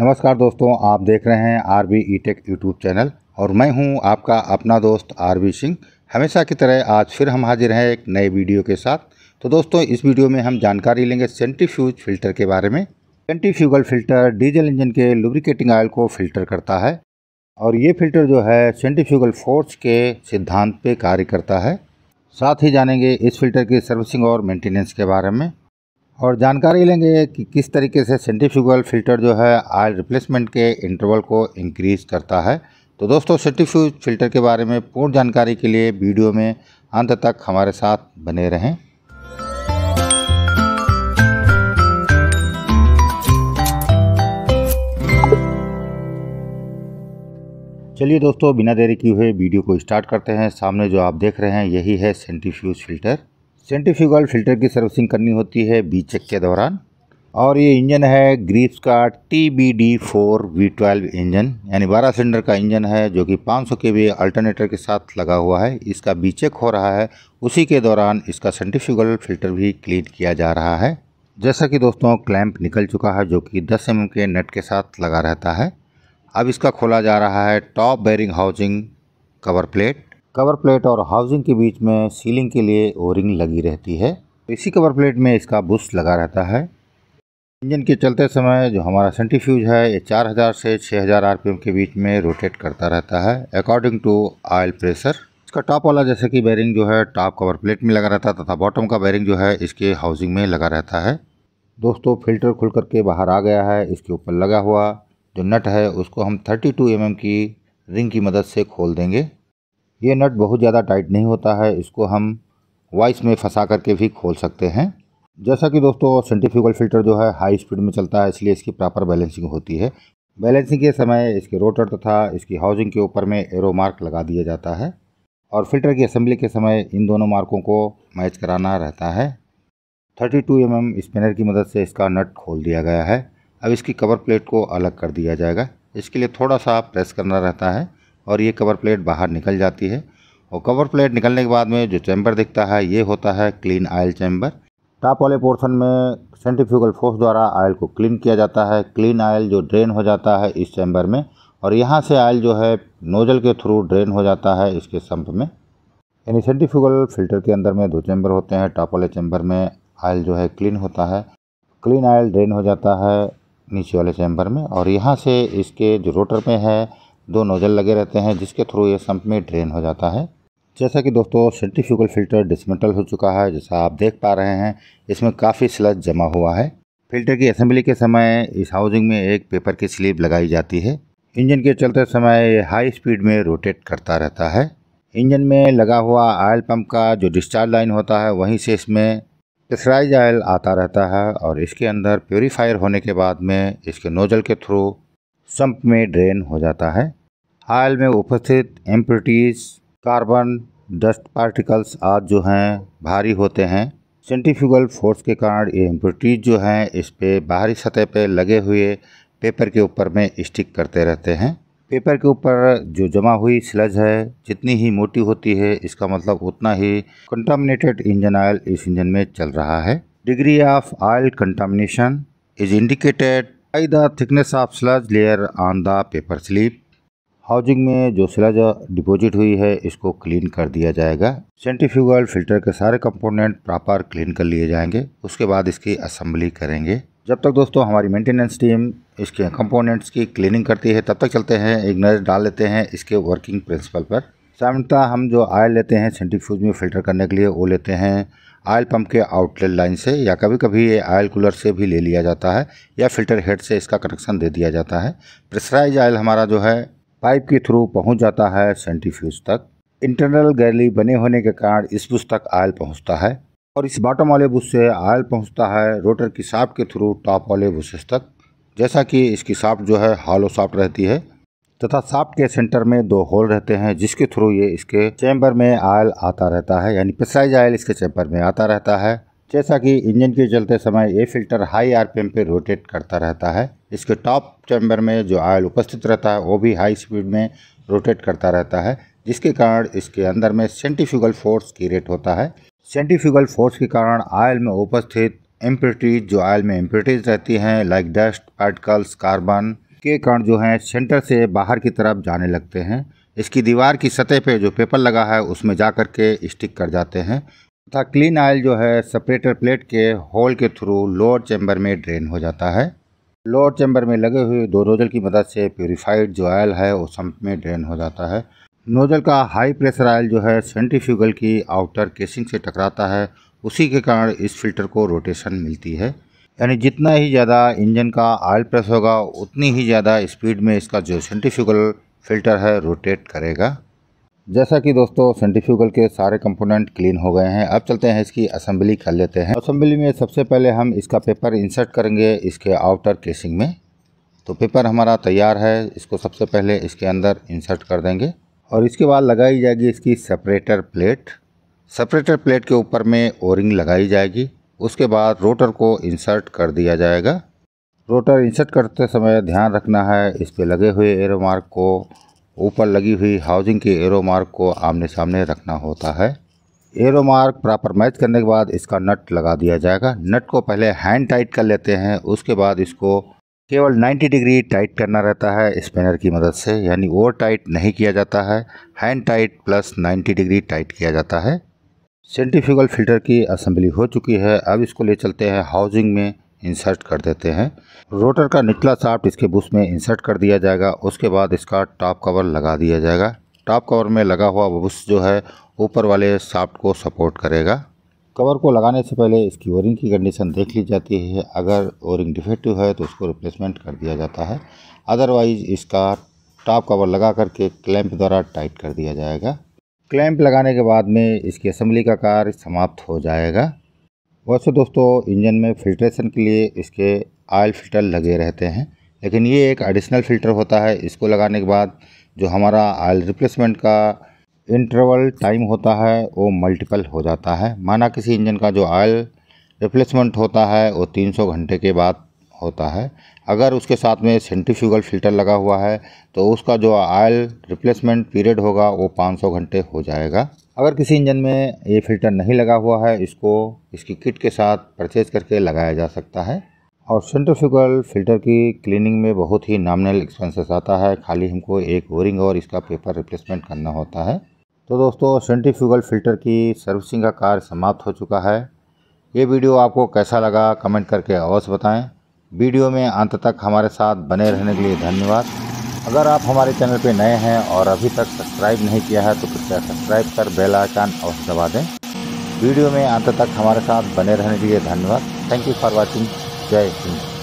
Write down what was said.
नमस्कार दोस्तों आप देख रहे हैं R B E tech YouTube channel और मैं हूं आपका अपना दोस्त आर बी सिंह हमेशा की तरह आज फिर हम हाजिर हैं एक नए वीडियो के साथ तो दोस्तों इस वीडियो में हम जानकारी लेंगे सेंटीफ्यूज फिल्टर के बारे में सेंटीफ्यूगल फिल्टर डीजल इंजन के लुब्रिकेटिंग ऑयल को फिल्टर करता है और ये फिल्टर जो है सेंटीफ्यूगल फोर्स के सिद्धांत पर कार्य करता है साथ ही जानेंगे इस फिल्टर की सर्विसिंग और मेंटेनेंस के बारे में और जानकारी लेंगे कि किस तरीके से सेंटिफ्यूगल फ़िल्टर जो है आयल रिप्लेसमेंट के इंटरवल को इंक्रीज़ करता है तो दोस्तों सेंटिफ्यूज़ फ़िल्टर के बारे में पूर्ण जानकारी के लिए वीडियो में अंत तक हमारे साथ बने रहें चलिए दोस्तों बिना देरी किए हुए वीडियो को स्टार्ट करते हैं सामने जो आप देख रहे हैं यही है सेंटीफ्यूज़ फ़िल्टर सेंट्रीफ्यूगल फिल्टर की सर्विसिंग करनी होती है बी चेक के दौरान और ये इंजन है ग्रीप्स का T B D four V twelve engine यानी बारह सिलेंडर का इंजन है जो कि 500 सौ के वी अल्टरनेटर के साथ लगा हुआ है इसका बी चेक हो रहा है उसी के दौरान इसका सेंट्रीफ्यूगल फिल्टर भी क्लीन किया जा रहा है जैसा कि दोस्तों क्लैंप निकल चुका है जो कि 10 एम के नेट के साथ लगा रहता है अब इसका खोला जा रहा है top bearing housing cover plate cover plate और हाउसिंग के बीच में सीलिंग के लिए ओरिंग लगी रहती है इसी कवर प्लेट में इसका बुश लगा रहता है इंजन के चलते समय जो हमारा सेंटीफ्यूज है ये 4000 से 6000 आरपीएम के बीच में रोटेट करता रहता है अकॉर्डिंग टू ऑयल प्रेशर इसका टॉप वाला जैसे कि बैरिंग जो है टॉप कवर प्लेट में लगा रहता है तथा बॉटम का बैरिंग जो है इसके हाउसिंग में लगा रहता है दोस्तों फिल्टर खुल करके बाहर आ गया है इसके ऊपर लगा हुआ जो नट है उसको हम 32 टू mm की रिंग की मदद से खोल देंगे ये नट बहुत ज़्यादा टाइट नहीं होता है इसको हम वाइस में फंसा करके भी खोल सकते हैं जैसा कि दोस्तों सेंट्रीफ्यूगल फिल्टर जो है हाई स्पीड में चलता है इसलिए इसकी प्रॉपर बैलेंसिंग होती है बैलेंसिंग के समय इसके रोटर तथा तो इसकी हाउसिंग के ऊपर में एरो मार्क लगा दिया जाता है और फिल्टर की असम्बली के समय इन दोनों मार्कों को मैच कराना रहता है 32 टू mm स्पिनर की मदद से इसका नट खोल दिया गया है अब इसकी कवर प्लेट को अलग कर दिया जाएगा इसके लिए थोड़ा सा प्रेस करना रहता है और ये कवर प्लेट बाहर निकल जाती है और कवर प्लेट निकलने के बाद में जो चैम्बर दिखता है ये होता है क्लीन आयल चैम्बर टॉप वाले पोर्शन में सेंट्रीफ्यूगल फोर्स द्वारा आयल को क्लीन किया जाता है क्लीन आयल जो ड्रेन हो जाता है इस चैम्बर में और यहाँ से आयल जो है नोजल के थ्रू ड्रेन हो जाता है इसके संप में यानी सेंट्रीफ्यूगल फिल्टर के अंदर में दो चैम्बर होते हैं टॉप वाले चैम्बर में आयल जो है क्लीन होता है क्लीन आयल ड्रेन हो जाता है नीचे वाले चैम्बर में और यहाँ से इसके जो रोटर में है दो नोज़ल लगे रहते हैं जिसके थ्रू ये सम्प में ड्रेन हो जाता है जैसा कि दोस्तों सेंट्रीफ्यूगल फिल्टर डिसमेंटल हो चुका है जैसा आप देख पा रहे हैं इसमें काफ़ी स्लज जमा हुआ है फिल्टर की असेंबली के समय इस हाउसिंग में एक पेपर की स्लीप लगाई जाती है इंजन के चलते समय हाई स्पीड में रोटेट करता रहता है इंजन में लगा हुआ आयल पंप का जो डिस्चार्ज लाइन होता है वहीं से इसमें प्रेसराइज आयल आता रहता है और इसके अंदर प्योरीफायर होने के बाद में इसके नोजल के थ्रू संप में ड्रेन हो जाता है आयल में उपस्थित एम्प्रिटीज कार्बन डस्ट पार्टिकल्स आज जो हैं भारी होते हैं सेंटिफ्यूगल फोर्स के कारण ये एम्प्रिटीज जो हैं इस पे बाहरी सतह पे लगे हुए पेपर के ऊपर में स्टिक करते रहते हैं पेपर के ऊपर जो जमा हुई स्लज है जितनी ही मोटी होती है इसका मतलब उतना ही कंटामिनेटेड इंजन ऑयल इस इंजन में चल रहा है degree of oil contamination is indicated I thickness of sludge layer on the paper slip housing में जो स्लज डिपॉजिट हुई है इसको क्लीन कर दिया जाएगा सेंट्रीफ्यूगल फिल्टर के सारे कंपोनेंट प्रॉपर क्लीन कर लिए जाएंगे उसके बाद इसकी असम्बली करेंगे जब तक दोस्तों हमारी मेंटेनेंस टीम इसके कंपोनेंट्स की क्लीनिंग करती है तब तक चलते हैं एक नज़र डाल लेते हैं इसके वर्किंग प्रिंसिपल पर सामान्यतः हम जो आयल लेते हैं सेंट्रीफ्यूज में फ़िल्टर करने के लिए वो लेते हैं आयल पंप के आउटलेट लाइन से या कभी कभी ये आयल कूलर से भी ले लिया जाता है या फिल्टर हेड से इसका कनेक्शन दे दिया जाता है प्रेशराइज आयल हमारा जो है पाइप के थ्रू पहुंच जाता है सेंटीफ्यूज तक इंटरनल गैली बने होने के कारण इस बुश तक आयल पहुंचता है और इस बॉटम वाले बुश से आयल पहुँचता है रोटर की साफ के थ्रू टॉप वाले बुशेस तक जैसा कि इसकी साफ जो है हॉलो साफ्ट रहती है तथा साफ्ट के सेंटर में दो होल रहते हैं जिसके थ्रू ये इसके चैम्बर में आयल आता रहता है यानी पिसाइज आयल इसके चैम्बर में आता रहता है जैसा कि इंजन के चलते समय ये फिल्टर हाई आरपीएम पे रोटेट करता रहता है इसके टॉप चैम्बर में जो आयल उपस्थित रहता है वो भी हाई स्पीड में रोटेट करता रहता है जिसके कारण इसके अंदर में सेंटिफ्यूगल फोर्स क्रिएट होता है सेंटिफ्यूगल फोर्स के कारण आयल में उपस्थित इम्प्योरिटीज जो आयल में इम्प्रिटीज रहती हैं लाइक डस्ट पार्टिकल्स कार्बन के कण जो हैं सेंटर से बाहर की तरफ जाने लगते हैं इसकी दीवार की सतह पे जो पेपर लगा है उसमें जा कर के स्टिक कर जाते हैं तथा क्लीन आयल जो है सेपरेटर प्लेट के होल के थ्रू लोअर चैम्बर में ड्रेन हो जाता है लोअर चैम्बर में लगे हुए दो नोजल की मदद से प्योरीफाइड जो आयल है वो सम्प में ड्रेन हो जाता है नोजल का हाई प्रेशर आयल जो है सेंट्रीफ्यूगल की आउटर केसिंग से टकराता है उसी के कारण इस फिल्टर को रोटेशन मिलती है यानी जितना ही ज़्यादा इंजन का आयल प्रेस होगा उतनी ही ज़्यादा स्पीड में इसका जो सेंटिफ्यूगल फिल्टर है रोटेट करेगा जैसा कि दोस्तों सेंटिफ्यूगल के सारे कंपोनेंट क्लीन हो गए हैं अब चलते हैं इसकी असेंबली कर लेते हैं असेंबली में सबसे पहले हम इसका पेपर इंसर्ट करेंगे इसके आउटर केसिंग में तो पेपर हमारा तैयार है इसको सबसे पहले इसके अंदर इंसर्ट कर देंगे और इसके बाद लगाई जाएगी इसकी सेपरेटर प्लेट सेपरेटर प्लेट के ऊपर में ओरिंग लगाई जाएगी उसके बाद रोटर को इंसर्ट कर दिया जाएगा रोटर इंसर्ट करते समय ध्यान रखना है इस पर लगे हुए एरो मार्क को ऊपर लगी हुई हाउसिंग के एरो मार्क को आमने सामने रखना होता है एरो मार्क प्रॉपर मैच करने के बाद इसका नट लगा दिया जाएगा नट को पहले हैंड टाइट कर लेते हैं उसके बाद इसको केवल 90 डिग्री टाइट करना रहता है स्पेनर की मदद से यानी ओवर टाइट नहीं किया जाता है hand tight plus 90 degree tight किया जाता है सेंट्रीफ्यूगल फिल्टर की असेंबली हो चुकी है अब इसको ले चलते हैं हाउसिंग में इंसर्ट कर देते हैं रोटर का निचला साफ्ट इसके बुश में इंसर्ट कर दिया जाएगा उसके बाद इसका टॉप कवर लगा दिया जाएगा टॉप कवर में लगा हुआ बुश जो है ऊपर वाले साफ्ट को सपोर्ट करेगा कवर को लगाने से पहले इसकी ओरिंग की कंडीशन देख ली जाती है अगर ओरिंग डिफेक्टिव है तो उसको रिप्लेसमेंट कर दिया जाता है अदरवाइज़ इसका टॉप कवर लगा करके क्लैंप द्वारा टाइट कर दिया जाएगा क्लैंप लगाने के बाद में इसकी असम्बली का कार्य समाप्त हो जाएगा वैसे दोस्तों इंजन में फिल्ट्रेशन के लिए इसके आयल फिल्टर लगे रहते हैं लेकिन ये एक एडिशनल फ़िल्टर होता है इसको लगाने के बाद जो हमारा आयल रिप्लेसमेंट का इंटरवल टाइम होता है वो मल्टीपल हो जाता है माना किसी इंजन का जो आयल रिप्लेसमेंट होता है वो 300 घंटे के बाद होता है अगर उसके साथ में सेंट्रीफ्यूगल फिल्टर लगा हुआ है तो उसका जो आयल रिप्लेसमेंट पीरियड होगा वो 500 घंटे हो जाएगा अगर किसी इंजन में ये फिल्टर नहीं लगा हुआ है इसको इसकी किट के साथ परचेज करके लगाया जा सकता है और सेंट्रीफ्यूगल फिल्टर की क्लीनिंग में बहुत ही नामनल एक्सपेंसेस आता है खाली हमको एक वोरिंग और इसका पेपर रिप्लेसमेंट करना होता है तो दोस्तों सेंट्रीफ्यूगल फिल्टर की सर्विसिंग का कार्य समाप्त हो चुका है ये वीडियो आपको कैसा लगा कमेंट करके अवश्य बताएं वीडियो में अंत तक हमारे साथ बने रहने के लिए धन्यवाद अगर आप हमारे चैनल पर नए हैं और अभी तक सब्सक्राइब नहीं किया है तो कृपया सब्सक्राइब कर बेल आइकन अवश्य दबा दें वीडियो में अंत तक हमारे साथ बने रहने के लिए धन्यवाद थैंक यू फॉर वॉचिंग जय हिंद